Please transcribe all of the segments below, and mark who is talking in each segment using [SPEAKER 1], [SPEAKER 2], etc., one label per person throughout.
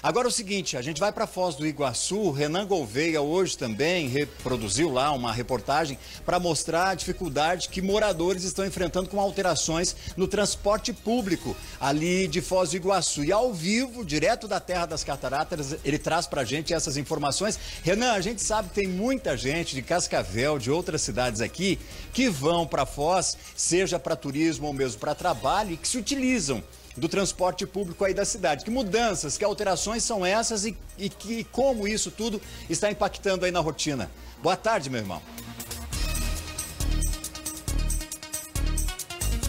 [SPEAKER 1] Agora é o seguinte, a gente vai para Foz do Iguaçu. Renan Gouveia hoje também reproduziu lá uma reportagem para mostrar a dificuldade que moradores estão enfrentando com alterações no transporte público ali de Foz do Iguaçu. E ao vivo, direto da Terra das Cataratas, ele traz para a gente essas informações. Renan, a gente sabe que tem muita gente de Cascavel, de outras cidades aqui, que vão para Foz, seja para turismo ou mesmo para trabalho, e que se utilizam do transporte público aí da cidade. Que mudanças, que alterações são essas e, e que, como isso tudo está impactando aí na rotina? Boa tarde,
[SPEAKER 2] meu irmão.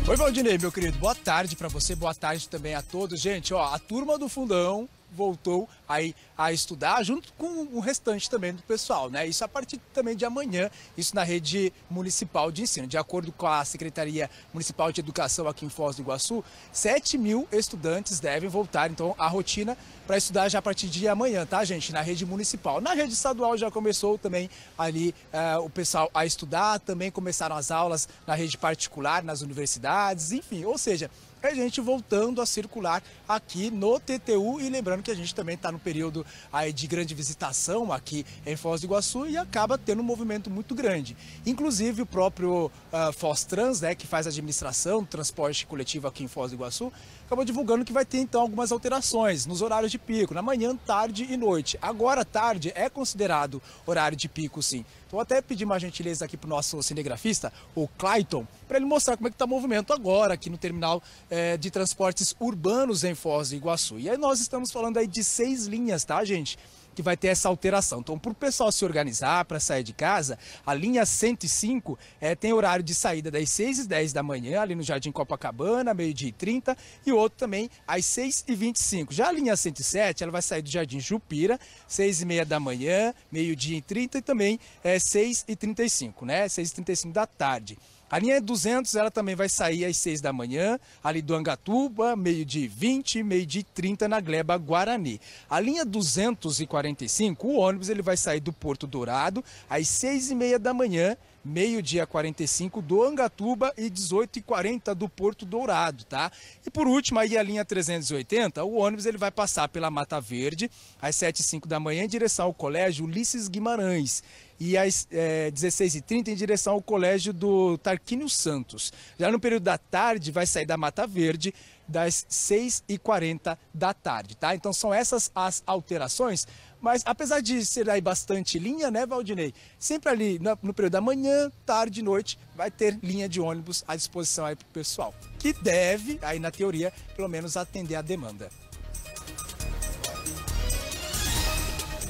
[SPEAKER 2] Oi, Valdinei, meu querido, boa tarde para você, boa tarde também a todos. Gente, ó, a turma do fundão voltou aí a estudar, junto com o restante também do pessoal, né? Isso a partir também de amanhã, isso na rede municipal de ensino. De acordo com a Secretaria Municipal de Educação aqui em Foz do Iguaçu, 7 mil estudantes devem voltar, então, à rotina para estudar já a partir de amanhã, tá, gente? Na rede municipal. Na rede estadual já começou também ali uh, o pessoal a estudar, também começaram as aulas na rede particular, nas universidades, enfim, ou seja, é gente voltando a circular aqui no TTU e lembrando Lembrando que a gente também está no período aí de grande visitação aqui em Foz do Iguaçu e acaba tendo um movimento muito grande. Inclusive o próprio uh, Foz Trans, né, que faz a administração do transporte coletivo aqui em Foz do Iguaçu, acabou divulgando que vai ter então algumas alterações nos horários de pico, na manhã, tarde e noite. Agora, tarde é considerado horário de pico, sim. Então, até pedir uma gentileza aqui para o nosso cinegrafista, o Clayton, para ele mostrar como é que está o movimento agora aqui no terminal eh, de transportes urbanos em Foz do Iguaçu. E aí nós estamos falando falando aí de seis linhas, tá, gente? que vai ter essa alteração. Então, para o pessoal se organizar para sair de casa, a linha 105 é, eh, tem horário de saída das 6 e 10 da manhã, ali no Jardim Copacabana, meio-dia e 30, e outro também às 6 e 25. Já a linha 107, ela vai sair do Jardim Jupira, 6 e meia da manhã, meio-dia e 30 e também é, eh, 6 e 35, né? 6 e 35 da tarde. A linha 200 é ela também vai sair às 6 da manhã, ali do Angatuba, meio-dia 20, meio-dia 30 na Gleba Guarani. A linha 245, o ônibus ele vai sair do Porto Dourado às 6 e meia da manhã meio-dia 45 do Angatuba e 18h40 do Porto Dourado, tá? E por último, aí a linha 380, o ônibus ele vai passar pela Mata Verde às 7h05 da manhã em direção ao Colégio Ulisses Guimarães e às é, 16h30 em direção ao colégio do Tarquínio Santos. Já no período da tarde, vai sair da Mata Verde das 6h40 da tarde, tá? Então são essas as alterações mas apesar de ser aí bastante linha, né, Valdinei? Sempre ali no, no período da manhã, tarde e noite, vai ter linha de ônibus à disposição aí para o pessoal, que deve, aí na teoria, pelo menos atender a demanda.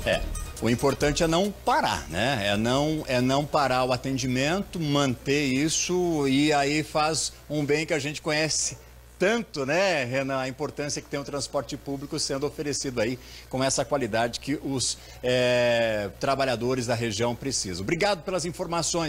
[SPEAKER 1] É, o importante é não parar, né? É não, é não parar o atendimento, manter isso e aí faz um bem que a gente conhece tanto, né, Renan, a importância que tem o transporte público sendo oferecido aí com essa qualidade que os é, trabalhadores da região precisam. Obrigado pelas informações.